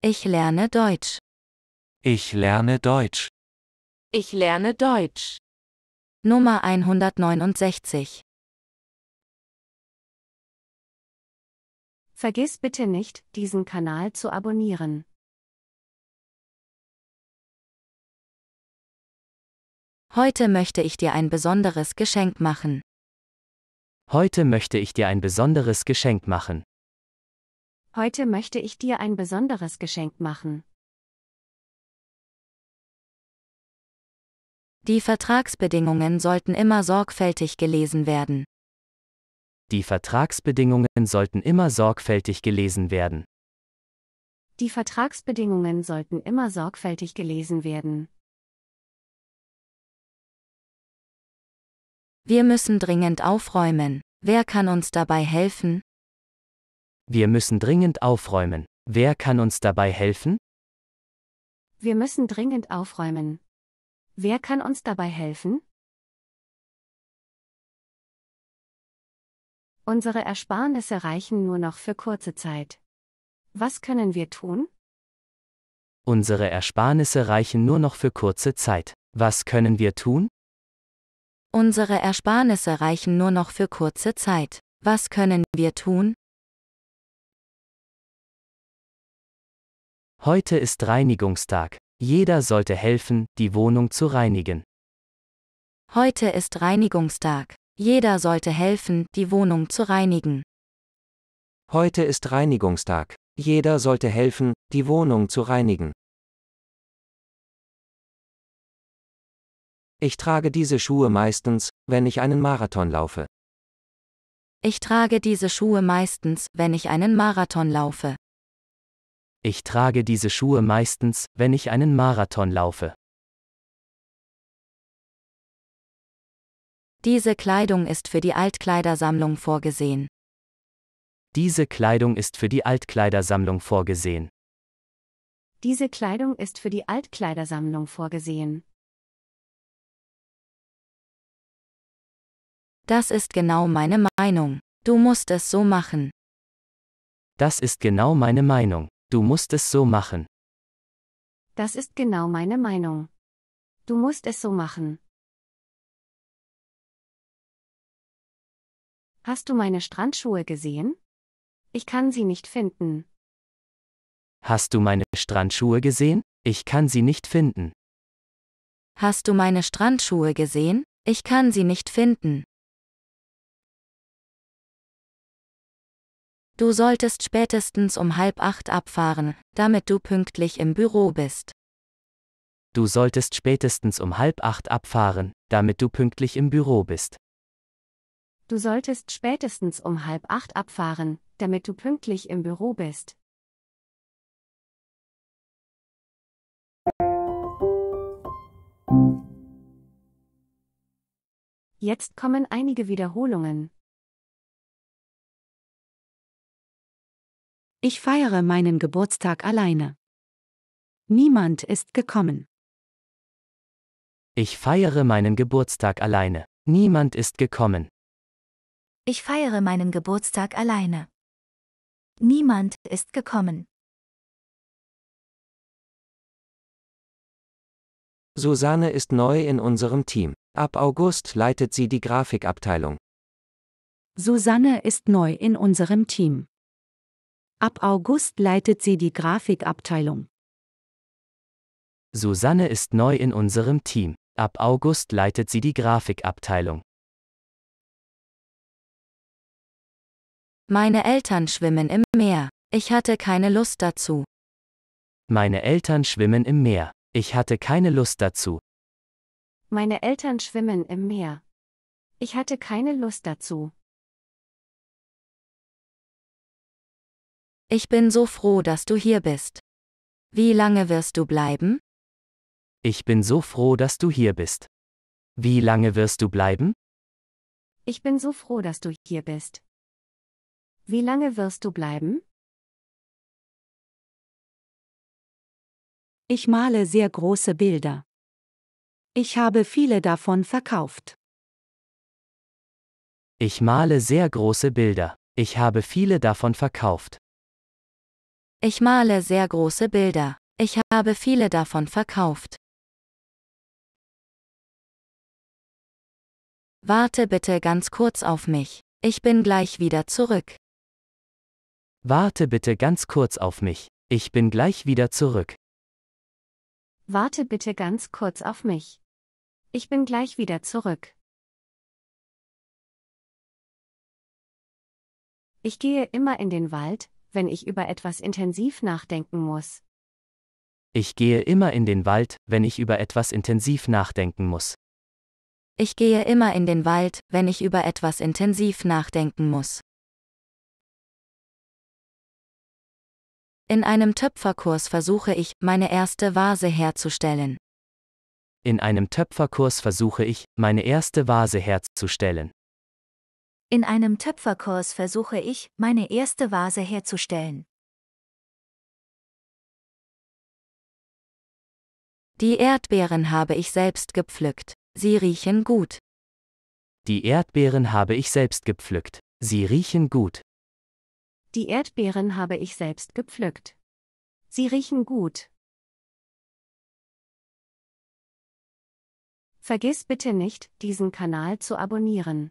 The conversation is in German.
Ich lerne Deutsch. Ich lerne Deutsch. Ich lerne Deutsch. Nummer 169. Vergiss bitte nicht, diesen Kanal zu abonnieren. Heute möchte ich dir ein besonderes Geschenk machen. Heute möchte ich dir ein besonderes Geschenk machen. Heute möchte ich dir ein besonderes Geschenk machen. Die Vertragsbedingungen sollten immer sorgfältig gelesen werden. Die Vertragsbedingungen sollten immer sorgfältig gelesen werden. Die Vertragsbedingungen sollten immer sorgfältig gelesen werden. Wir müssen dringend aufräumen. Wer kann uns dabei helfen? Wir müssen dringend aufräumen. Wer kann uns dabei helfen? Wir müssen dringend aufräumen. Wer kann uns dabei helfen? Unsere Ersparnisse reichen nur noch für kurze Zeit. Was können wir tun? Unsere Ersparnisse reichen nur noch für kurze Zeit. Was können wir tun? Unsere Ersparnisse reichen nur noch für kurze Zeit. Was können wir tun? Heute ist Reinigungstag. Jeder sollte helfen, die Wohnung zu reinigen. Heute ist Reinigungstag. Jeder sollte helfen, die Wohnung zu reinigen. Heute ist Reinigungstag. Jeder sollte helfen, die Wohnung zu reinigen. Ich trage diese Schuhe meistens, wenn ich einen Marathon laufe. Ich trage diese Schuhe meistens, wenn ich einen Marathon laufe. Ich trage diese Schuhe meistens, wenn ich einen Marathon laufe. Diese Kleidung ist für die Altkleidersammlung vorgesehen. Diese Kleidung ist für die Altkleidersammlung vorgesehen. Diese Kleidung ist für die Altkleidersammlung vorgesehen. Das ist genau meine Meinung. Du musst es so machen. Das ist genau meine Meinung. Du musst es so machen. Das ist genau meine Meinung. Du musst es so machen. Hast du meine Strandschuhe gesehen? Ich kann sie nicht finden. Hast du meine Strandschuhe gesehen? Ich kann sie nicht finden. Hast du meine Strandschuhe gesehen? Ich kann sie nicht finden. Du solltest spätestens um halb acht abfahren, damit du pünktlich im Büro bist. Du solltest spätestens um halb acht abfahren, damit du pünktlich im Büro bist. Du solltest spätestens um halb acht abfahren, damit du pünktlich im Büro bist. Jetzt kommen einige Wiederholungen. Ich feiere meinen Geburtstag alleine. Niemand ist gekommen. Ich feiere meinen Geburtstag alleine. Niemand ist gekommen. Ich feiere meinen Geburtstag alleine. Niemand ist gekommen. Susanne ist neu in unserem Team. Ab August leitet sie die Grafikabteilung. Susanne ist neu in unserem Team. Ab August leitet sie die Grafikabteilung. Susanne ist neu in unserem Team. Ab August leitet sie die Grafikabteilung. Meine Eltern schwimmen im Meer. Ich hatte keine Lust dazu. Meine Eltern schwimmen im Meer. Ich hatte keine Lust dazu. Meine Eltern schwimmen im Meer. Ich hatte keine Lust dazu. Ich bin so froh, dass du hier bist. Wie lange wirst du bleiben? Ich bin so froh, dass du hier bist. Wie lange wirst du bleiben? Ich bin so froh, dass du hier bist. Wie lange wirst du bleiben? Ich male sehr große Bilder. Ich habe viele davon verkauft. Ich male sehr große Bilder. Ich habe viele davon verkauft. Ich male sehr große Bilder. Ich habe viele davon verkauft. Warte bitte ganz kurz auf mich. Ich bin gleich wieder zurück. Warte bitte ganz kurz auf mich. Ich bin gleich wieder zurück. Warte bitte ganz kurz auf mich. Ich bin gleich wieder zurück. Ich gehe immer in den Wald, wenn ich über etwas intensiv nachdenken muss. Ich gehe immer in den Wald, wenn ich über etwas intensiv nachdenken muss. Ich gehe immer in den Wald, wenn ich über etwas intensiv nachdenken muss. In einem Töpferkurs versuche ich, meine erste Vase herzustellen. In einem Töpferkurs versuche ich, meine erste Vase herzustellen. In einem Töpferkurs versuche ich, meine erste Vase herzustellen. Die Erdbeeren habe ich selbst gepflückt. Sie riechen gut. Die Erdbeeren habe ich selbst gepflückt. Sie riechen gut. Die Erdbeeren habe ich selbst gepflückt. Sie riechen gut. Vergiss bitte nicht, diesen Kanal zu abonnieren.